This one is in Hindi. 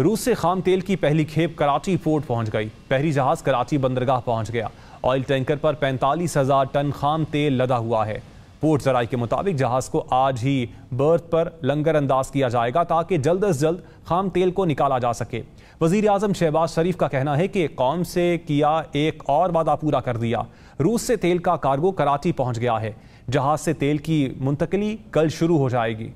रूस से खाम तेल की पहली खेप कराची पोर्ट पहुंच गई पहली जहाज कराची बंदरगाह पहुंच गया ऑयल टैंकर पर पैंतालीस हजार टन खाम तेल लदा हुआ है पोर्ट जराये के मुताबिक जहाज को आज ही बर्थ पर लंगर अंदाज किया जाएगा ताकि जल्द अज जल्द खाम तेल को निकाला जा सके वजीर अजम शहबाज शरीफ का कहना है कि कौम से किया एक और वादा पूरा कर दिया रूस से तेल का कार्गो कराची पहुँच गया है जहाज से तेल की मुंतकली कल शुरू हो जाएगी